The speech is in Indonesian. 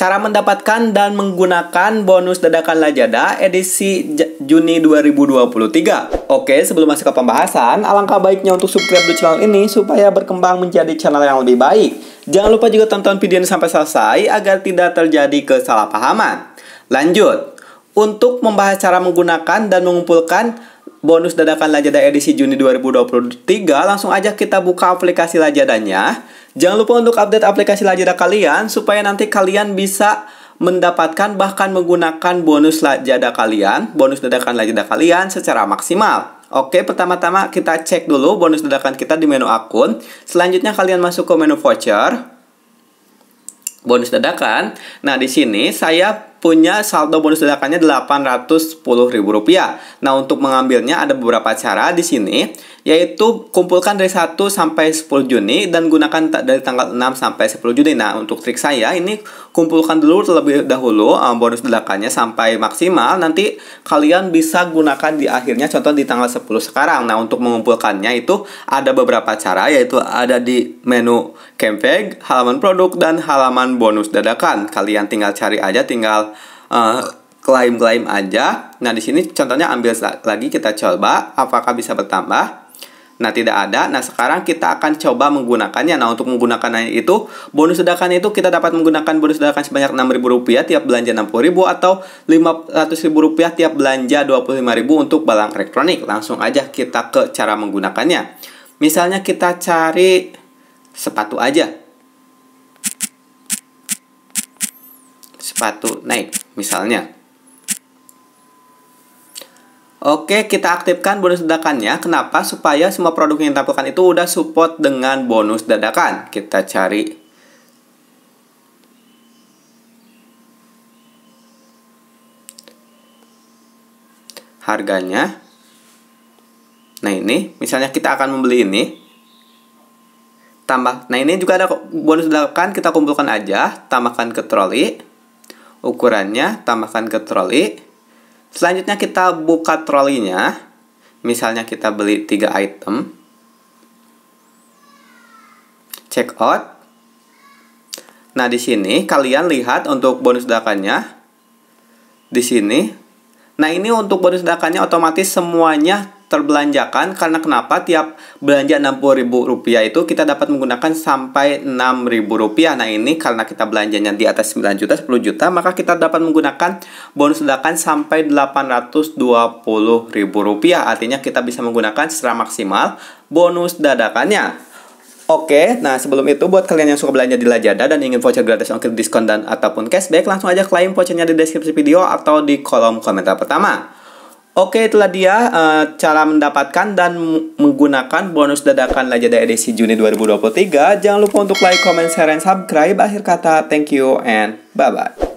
Cara mendapatkan dan menggunakan bonus dadakan Lajada edisi J Juni 2023. Oke, sebelum masuk ke pembahasan, alangkah baiknya untuk subscribe dulu channel ini supaya berkembang menjadi channel yang lebih baik. Jangan lupa juga tonton video ini sampai selesai agar tidak terjadi kesalahpahaman. Lanjut, untuk membahas cara menggunakan dan mengumpulkan bonus dadakan Lajada edisi Juni 2023, langsung aja kita buka aplikasi Lajadanya. Jangan lupa untuk update aplikasi Lajada kalian supaya nanti kalian bisa mendapatkan bahkan menggunakan bonus Lajada kalian, bonus dadakan Lajada kalian secara maksimal. Oke, pertama-tama kita cek dulu bonus dadakan kita di menu akun. Selanjutnya kalian masuk ke menu voucher. Bonus dadakan. Nah, di sini saya punya saldo bonus dadakannya Rp810.000. Nah, untuk mengambilnya ada beberapa cara di sini, yaitu kumpulkan dari 1 sampai 10 Juni dan gunakan dari tanggal 6 sampai 10 Juni. Nah, untuk trik saya ini kumpulkan dulu terlebih dahulu um, bonus dadakannya sampai maksimal. Nanti kalian bisa gunakan di akhirnya contoh di tanggal 10 sekarang. Nah, untuk mengumpulkannya itu ada beberapa cara yaitu ada di menu campaign, halaman produk dan halaman bonus dadakan. Kalian tinggal cari aja tinggal Eh, klaim-klaim uh, aja. Nah, di sini contohnya ambil lagi kita coba apakah bisa bertambah. Nah, tidak ada. Nah, sekarang kita akan coba menggunakannya. Nah, untuk menggunakan itu, bonus sedekahnya itu kita dapat menggunakan bonus sedekah sebanyak Rp6.000 tiap belanja Rp60.000 atau Rp500.000 tiap belanja Rp25.000 untuk barang elektronik. Langsung aja kita ke cara menggunakannya. Misalnya kita cari sepatu aja. sepatu Nike misalnya. Oke, kita aktifkan bonus dadakannya. Kenapa? Supaya semua produk yang ditampilkan itu udah support dengan bonus dadakan. Kita cari harganya. Nah, ini misalnya kita akan membeli ini. Tambah. Nah, ini juga ada bonus dadakan, kita kumpulkan aja, tambahkan ke troli ukurannya, tambahkan ke troli. Selanjutnya kita buka trolinya. Misalnya kita beli 3 item. Check out. Nah, di sini kalian lihat untuk bonus dakannya. Di sini. Nah, ini untuk bonus dakannya otomatis semuanya terbelanjakan karena kenapa tiap belanja Rp60.000 itu kita dapat menggunakan sampai Rp6.000. Nah, ini karena kita belanjanya di atas 9 juta, 10 juta, maka kita dapat menggunakan bonus ledakan sampai Rp820.000. Artinya kita bisa menggunakan secara maksimal bonus dadakannya. Oke, nah sebelum itu buat kalian yang suka belanja di Lazada dan ingin voucher gratis ongkir diskon dan ataupun cashback, langsung aja klaim vouchernya di deskripsi video atau di kolom komentar pertama. Oke, itulah dia uh, cara mendapatkan dan menggunakan bonus dadakan Lajada edisi Juni 2023. Jangan lupa untuk like, comment, share, dan subscribe. Akhir kata, thank you and bye-bye.